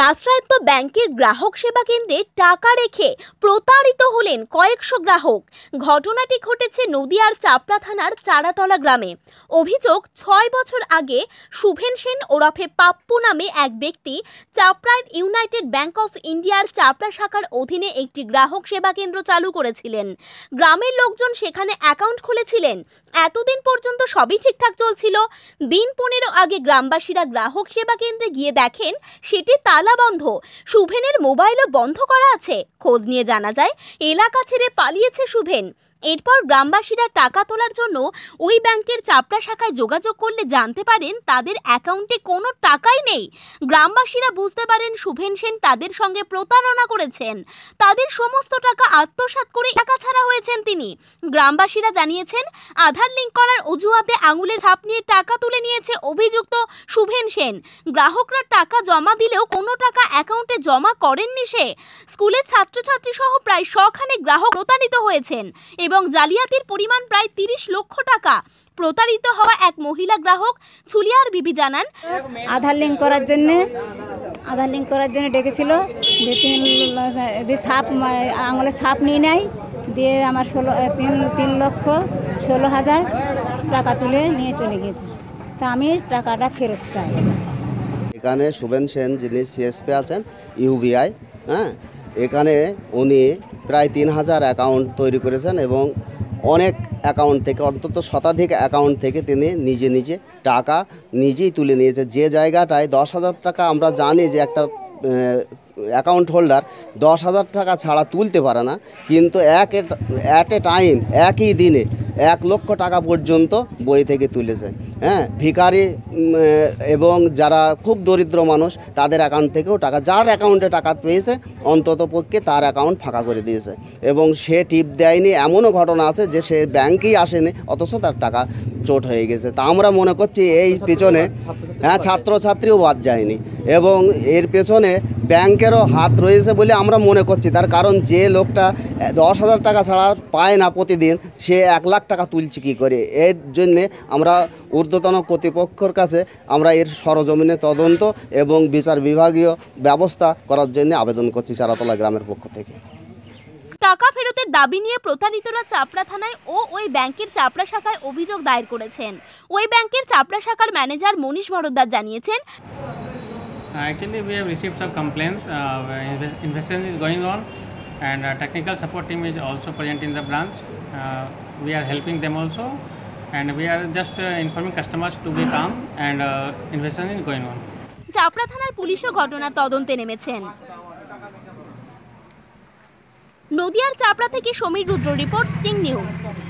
রাষ্ট্রায়ত্ত ব্যাংকের গ্রাহক সেবা কেন্দ্রে টাকা রেখে প্রতারিত হলেন কয়েকশো গ্রাহক ঘটনাটি ঘটেছে নদিয়ার চাপড়া থানার চারাতলা গ্রামে অভিযোগ ছয় বছর আগে শুভেন সেন ওরফে পাপ্পু নামে এক ব্যক্তি চাপড়ার ইউনাইটেড ব্যাংক অফ ইন্ডিয়ার চাপড়া শাখার অধীনে একটি গ্রাহক সেবা কেন্দ্র চালু করেছিলেন গ্রামের লোকজন সেখানে অ্যাকাউন্ট খুলেছিলেন এতদিন পর্যন্ত সবই ঠিকঠাক চলছিল দিন পনেরো আগে গ্রামবাসীরা গ্রাহক সেবা কেন্দ্রে গিয়ে দেখেন সেটি তালা বন্ধ শুভেনের মোবাইলও বন্ধ করা আছে খোঁজ নিয়ে জানা যায় এলাকা ছেড়ে পালিয়েছে শুভেন এরপর গ্রামবাসীরা টাকা তোলার জন্য ওই ব্যাংকের চাপড়া শাখায় যোগাযোগ করলে জানতে পারেন তাদের অ্যাকাউন্টে কোনো টাকাই নেই গ্রামবাসীরা বুঝতে পারেন শুভেন সেন তাদের সঙ্গে প্রতারণা করেছেন তাদের সমস্ত টাকা আত্মসাত করে টাকা ছাড়া হয়েছেন তিনি গ্রামবাসীরা জানিয়েছেন আধার লিঙ্ক করার অজুহাতে আঙুলের ছাপ নিয়ে টাকা তুলে নিয়েছে অভিযুক্ত শুভেন সেন গ্রাহকরা টাকা জমা দিলেও কোনো টাকা অ্যাকাউন্টে জমা করেননি সে স্কুলের ছাত্রছাত্রী সহ প্রায় শখানে গ্রাহক প্রতারিত হয়েছেন এবং জালিয়াতির পরিমাণ প্রায় তিরিশ লক্ষ টাকা প্রতারিত হওয়া এক মহিলা গ্রাহক ছুলিয়ার বিবি জানান আধার লিঙ্ক করার জন্যে আধার লিঙ্ক করার জন্য ডেকেছিল যে তিন ছাপ আঙুলের ছাপ নিয়ে নেয় দিয়ে আমার ষোলো তিন তিন লক্ষ ষোলো হাজার টাকা তুলে নিয়ে চলে গিয়েছে তা আমি টাকাটা ফেরত চাই এখানে শুভেন সেন যিনি সিএসপি আছেন ইউবিআই হ্যাঁ এখানে উনি প্রায় তিন হাজার অ্যাকাউন্ট তৈরি করেছেন এবং অনেক অ্যাকাউন্ট থেকে অন্তত শতাধিক অ্যাকাউন্ট থেকে তিনি নিজে নিজে টাকা নিজেই তুলে নিয়েছে যে জায়গাটায় দশ হাজার টাকা আমরা জানি যে একটা অ্যাকাউন্ট হোল্ডার দশ হাজার টাকা ছাড়া তুলতে পারে না কিন্তু এক এ টাইম একই দিনে এক লক্ষ টাকা পর্যন্ত বই থেকে তুলেছে হ্যাঁ ভিকারি এবং যারা খুব দরিদ্র মানুষ তাদের অ্যাকাউন্ট থেকেও টাকা যার অ্যাকাউন্টে টাকা পেয়েছে অন্তত পক্ষে তার অ্যাকাউন্ট ফাঁকা করে দিয়েছে এবং সে টিপ দেয়নি এমনও ঘটনা আছে যে সে ব্যাংকেই আসেনি অথচ তার টাকা চোট হয়ে গেছে তা আমরা মনে করছি এই পেছনে হ্যাঁ ছাত্রছাত্রীও বাদ যায়নি এবং এর পেছনে ব্যাংকেরও হাত রয়েছে বলে আমরা মনে করছি তার কারণ যে লোকটা দশ হাজার টাকা ছাড়া পায় না প্রতিদিন সে এক লাখ টাকা তুলছি কী করে এর জন্যে আমরা ঊর্ধ্বতন কর্তৃপক্ষর কাছে আমরা এর সরজমিনে তদন্ত এবং বিচার বিভাগীয় ব্যবস্থা করার জন্য আবেদন করছি চারাতলা গ্রামের পক্ষ থেকে টাকা ফেরতের দাবি নিয়ে প্রতারিতরা চাপড়া থানায় ও ওই ব্যাংকের চাপড়া শাখায় অভিযোগ দায়ের করেছেন ওই ব্যাংকের চাপড়া শাখার ম্যানেজার মনীষ ভরদ্দার জানিয়েছেন uh, Actually, we have received some complaints. Uh, investigation is going on, and uh, technical support team is also present in the branch. Uh, we are helping them also and we are just uh, informing customers to be calm and uh, investigation is going on. চাপড়া থানার পুলিশও ঘটনার তদন্তে নেমেছেন নদিয়ার চাপড়া থেকে Samir Rudra report sting news